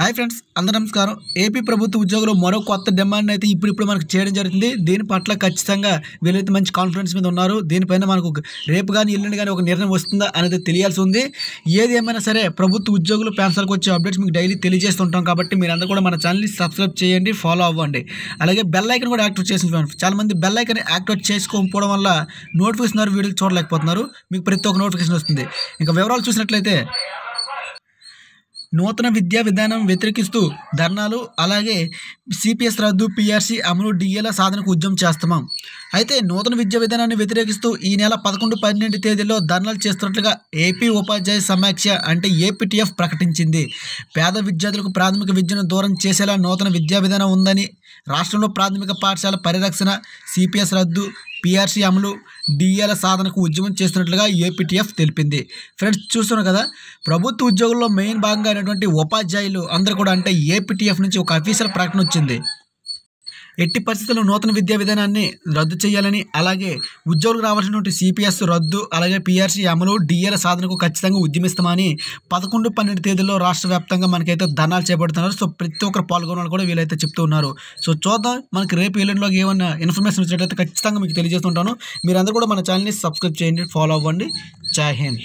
hi friends అందరూ నమస్కారం AP ప్రభుత్వ ఉద్యోగులు మరో కొత్త డిమాండ్ అయితే ఇప్పుడు ఇప్పుడు మనకు చేయడం జరిగింది దీని పట్ల ఖచ్చితంగా వీళ్ళైతే మంచి కాన్ఫిడెన్స్ మీద ఉన్నారు దీనిపైన మనకు రేపు కానీ ఎల్లుండి కానీ ఒక నిర్ణయం వస్తుందా అనేది తెలియాల్సి ఉంది ఏది ఏమైనా సరే ప్రభుత్వ ఉద్యోగులు పెన్షన్కి వచ్చే అప్డేట్స్ మీకు డైలీ తెలియజేస్తుంటాం కాబట్టి మీరందరూ కూడా మన ఛానల్ని సబ్స్క్రైబ్ చేయండి ఫాలో అవ్వండి అలాగే బెల్ ఐకన్ కూడా యాక్టివేట్ చేసి చాలామంది బెల్ ఐకన్ యాక్టివేట్ చేసుకోకపోవడం వల్ల నోటిఫికేషన్ వీడియోలు చూడలేకపోతున్నారు మీకు ప్రతి ఒక్క నోటిఫికేషన్ వస్తుంది ఇంకా వివరాలు చూసినట్లయితే నూతన విద్యా విధానం వ్యతిరేకిస్తూ ధర్నాలు అలాగే సిపిఎస్ రద్దు పిఆర్సీ అమలు డిఏల సాధనకు ఉద్యమం చేస్తున్నాం అయితే నూతన విద్యా విధానాన్ని వ్యతిరేకిస్తూ ఈ నెల పదకొండు పన్నెండు తేదీలో ధర్నాలు చేస్తున్నట్లుగా ఏపీ ఉపాధ్యాయ సమాఖ్య అంటే ఏపీటీఎఫ్ ప్రకటించింది పేద విద్యార్థులకు ప్రాథమిక విద్యను దూరం చేసేలా నూతన విద్యా విధానం ఉందని రాష్ట్రంలో ప్రాథమిక పాఠశాల పరిరక్షణ సిపిఎస్ రద్దు పిఆర్సీ అమలు డిఎల సాధనకు ఉద్యమం చేస్తున్నట్లుగా ఏపీటీఎఫ్ తెలిపింది ఫ్రెండ్స్ చూస్తున్నాం కదా ప్రభుత్వ ఉద్యోగుల్లో మెయిన్ భాగంగా అయినటువంటి ఉపాధ్యాయులు అందరూ కూడా అంటే ఏపీటీఎఫ్ నుంచి ఒక అఫీషియల్ ప్రకటన వచ్చింది ఎట్టి పరిస్థితుల్లో నూతన విద్యా విధానాన్ని రద్దు చేయాలని అలాగే ఉద్యోగులకు రావాల్సినటువంటి సిపిఎస్ రద్దు అలాగే పిఆర్సీ అమలు డిఎల్ సాధనకు ఖచ్చితంగా ఉద్యమిస్తామని పదకొండు పన్నెండు తేదీల్లో రాష్ట్ర వ్యాప్తంగా మనకైతే ధర్నాలు చేపడుతున్నారు సో ప్రతి ఒక్కరు పాల్గొనాలని కూడా వీలైతే చెప్తూ ఉన్నారు సో చూద్దాం మనకి రేపు ఎల్లుండిలోకి ఏమైనా ఇన్ఫర్మేషన్ వచ్చినట్టయితే ఖచ్చితంగా మీకు తెలియజేస్తుంటాను మీరందరూ కూడా మన ఛానల్ని సబ్స్క్రైబ్ చేయండి ఫాలో అవ్వండి జై హింద్